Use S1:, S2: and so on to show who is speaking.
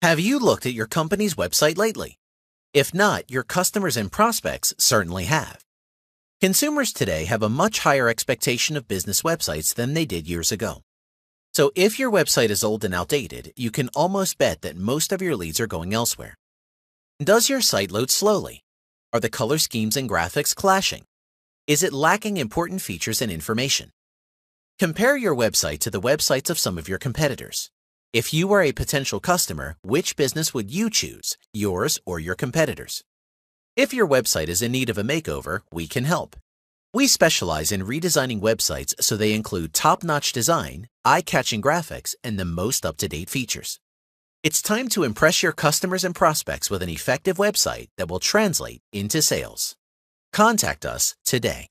S1: Have you looked at your company's website lately? If not, your customers and prospects certainly have. Consumers today have a much higher expectation of business websites than they did years ago. So if your website is old and outdated, you can almost bet that most of your leads are going elsewhere. Does your site load slowly? Are the color schemes and graphics clashing? Is it lacking important features and information? Compare your website to the websites of some of your competitors. If you were a potential customer, which business would you choose, yours or your competitors? If your website is in need of a makeover, we can help. We specialize in redesigning websites so they include top-notch design, eye-catching graphics, and the most up-to-date features. It's time to impress your customers and prospects with an effective website that will translate into sales.
S2: Contact us today.